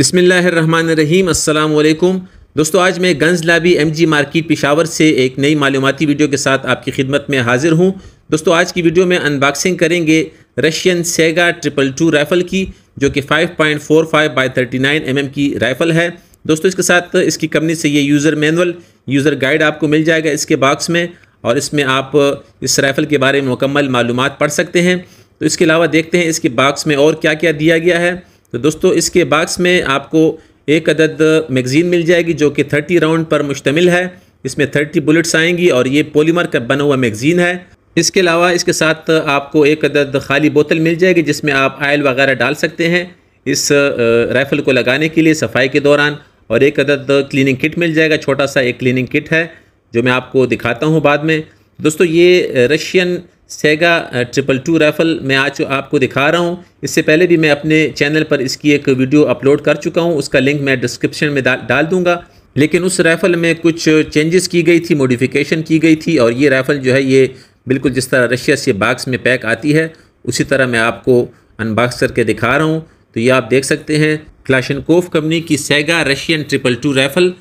अस्सलाम वालेकुम दोस्तों आज मैं गंज लाबी एम जी मार्केट पिशावर से एक नई मालूमती वीडियो के साथ आपकी खिदमत में हाजिर हूँ दोस्तों आज की वीडियो में अनबॉक्सिंग करेंगे Russian Saiga triple two rifle की जो कि 5.45 point four five by thirty nine M M की राइफ़ल है दोस्तों इसके साथ इसकी कंपनी से ये यूज़र मैनुअल यूज़र गाइड आपको मिल जाएगा इसके बॉक्स में और इसमें आप इस राइफ़ल के बारे में मुकम्मल मालूम पढ़ सकते हैं तो इसके अलावा देखते हैं इसके बॉक्स में और क्या क्या दिया गया है तो दोस्तों इसके बाक्स में आपको एक अदद मैगज़ीन मिल जाएगी जो कि थर्टी राउंड पर मुश्तमिल है इसमें थर्टी बुलेट्स आएंगी और ये पोलीमर का बना हुआ मैगज़ीन है इसके अलावा इसके साथ आपको एक अदद खाली बोतल मिल जाएगी जिसमें आप आयल वगैरह डाल सकते हैं इस राइफ़ल को लगाने के लिए सफाई के दौरान और एक अदद क्लीनिंग किट मिल जाएगा छोटा सा एक क्लीनिंग किट है जो मैं आपको दिखाता हूँ बाद में दोस्तों ये Russian Saiga triple two rifle मैं आज आपको दिखा रहा हूँ इससे पहले भी मैं अपने चैनल पर इसकी एक वीडियो अपलोड कर चुका हूँ उसका लिंक मैं डिस्क्रिप्शन में डाल डाल दूँगा लेकिन उस राइफ़ल में कुछ चेंजेस की गई थी मॉडिफिकेशन की गई थी और ये राइफ़ल जो है ये बिल्कुल जिस तरह रशिया से बाक्स में पैक आती है उसी तरह मैं आपको अनबॉक्स करके दिखा रहा हूँ तो ये आप देख सकते हैं कोफ कंपनी की Saiga Russian triple two rifle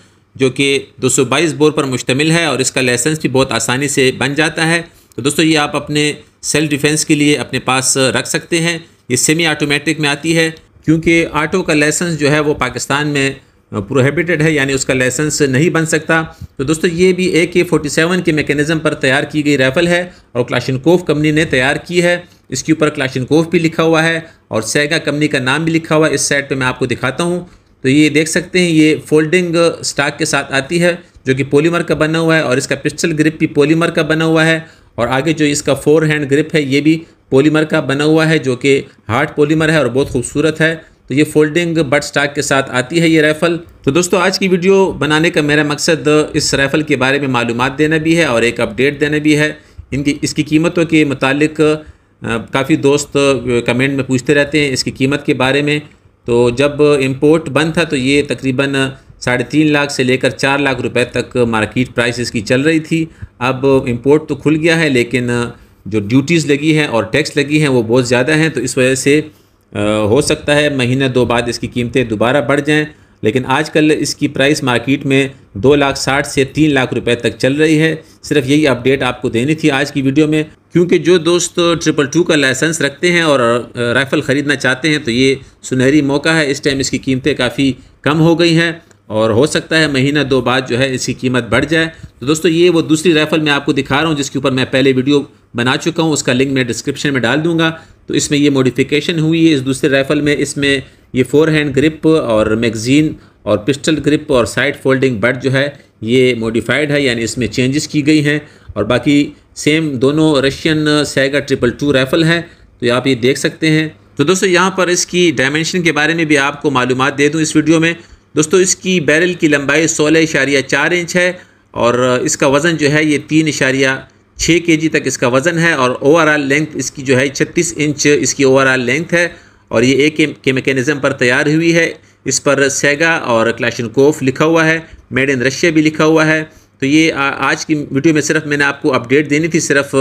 जो कि 222 बोर पर मुश्तमिल है और इसका लाइसेंस भी बहुत आसानी से बन जाता है तो दोस्तों ये आप अपने सेल्फ डिफेंस के लिए अपने पास रख सकते हैं ये सेमी ऑटोमेटिक में आती है क्योंकि आटो का लाइसेंस जो है वो पाकिस्तान में प्रोहेबिटेड है यानी उसका लाइसेंस नहीं बन सकता तो दोस्तों ये भी ए के फोर्टी सेवन के मेकेनिज़म पर तैयार की गई राइफ़ल है और क्लाशनकोफ कंपनी ने तैयार की है इसके ऊपर क्लाशनकोफ भी लिखा हुआ है और सैगा कंपनी का नाम भी लिखा हुआ है इस साइड पर मैं आपको दिखाता हूँ तो ये देख सकते हैं ये फोल्डिंग स्टाक के साथ आती है जो कि पोलीमर का बना हुआ है और इसका पिस्टल ग्रिप भी पोलीमर का बना हुआ है और आगे जो इसका फोर हैंड ग्रिप है ये भी पॉलीमर का बना हुआ है जो कि हार्ड पॉलीमर है और बहुत खूबसूरत है तो ये फोल्डिंग बट स्टाक के साथ आती है ये राइफ़ल तो दोस्तों आज की वीडियो बनाने का मेरा मकसद इस राइफ़ल के बारे में मालूम देना भी है और एक अपडेट देना भी है इनकी इसकी कीमतों के मतलब काफ़ी दोस्त कमेंट में पूछते रहते हैं इसकी कीमत के बारे में तो जब इम्पोर्ट बंद था तो ये तकरीबन साढ़े तीन लाख से लेकर चार लाख रुपए तक मार्केट प्राइस इसकी चल रही थी अब इम्पोर्ट तो खुल गया है लेकिन जो ड्यूटीज़ लगी हैं और टैक्स लगी हैं वो बहुत ज़्यादा हैं तो इस वजह से हो सकता है महीने दो बाद इसकी कीमतें दोबारा बढ़ जाएँ लेकिन आजकल इसकी प्राइस मार्केट में दो लाख साठ से तीन लाख रुपए तक चल रही है सिर्फ यही अपडेट आपको देनी थी आज की वीडियो में क्योंकि जो दोस्त ट्रिपल टू का लाइसेंस रखते हैं और राइफ़ल ख़रीदना चाहते हैं तो ये सुनहरी मौका है इस टाइम इसकी कीमतें काफ़ी कम हो गई हैं और हो सकता है महीना दो बाद जो है इसकी कीमत बढ़ जाए तो दोस्तों ये वो दूसरी राइफ़ल मैं आपको दिखा रहा हूँ जिसके ऊपर मैं पहले वीडियो बना चुका हूँ उसका लिंक मैं डिस्क्रिप्शन में डाल दूँगा तो इसमें ये मॉडिफिकेशन हुई है इस दूसरे राइफ़ल में इसमें ये फोर हैंड ग्रिप और मैगज़ीन और पिस्टल ग्रिप और साइड फोल्डिंग बट जो है ये मॉडिफाइड है यानी इसमें चेंजेस की गई हैं और बाकी सेम दोनों Russian Saiga triple two rifle हैं तो आप ये देख सकते हैं तो दोस्तों यहाँ पर इसकी डायमेंशन के बारे में भी आपको मालूम दे दूँ इस वीडियो में दोस्तों इसकी बैरल की लंबाई सोलह इशारिया चार इंच है और इसका वज़न जो है ये तीन इशारिया छः के जी तक इसका वज़न है और ओवरऑल लेंथ इसकी जो है छत्तीस इंच इसकी ओवरऑल लेंथ है और ये एक के मेकेनिज़म पर तैयार हुई है इस पर सेगा और कोफ लिखा हुआ है मेड इन रशिया भी लिखा हुआ है तो ये आ, आज की वीडियो में सिर्फ मैंने आपको अपडेट देनी थी सिर्फ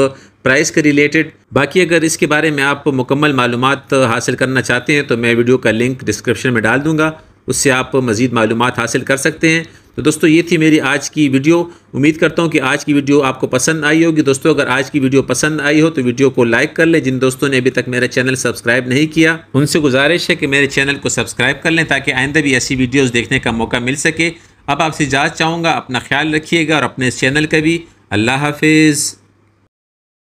प्राइस के रिलेटेड बाकी अगर इसके बारे में आप मुकम्मल मालूम हासिल करना चाहते हैं तो मैं वीडियो का लिंक डिस्क्रिप्शन में डाल दूँगा उससे आप मज़ीद मालूम हासिल कर सकते हैं तो दोस्तों ये थी मेरी आज की वीडियो उम्मीद करता हूँ कि आज की वीडियो आपको पसंद आई होगी दोस्तों अगर आज की वीडियो पसंद आई हो तो वीडियो को लाइक कर लें जिन दोस्तों ने अभी तक मेरा चैनल सब्सक्राइब नहीं किया उनसे गुजारिश है कि मेरे चैनल को सब्सक्राइब कर लें ताकि आइंदा भी ऐसी वीडियोज़ देखने का मौका मिल सके अब आपसे इजाज़त चाहूँगा अपना ख्याल रखिएगा और अपने इस चैनल का भी अल्लाह हाफिज़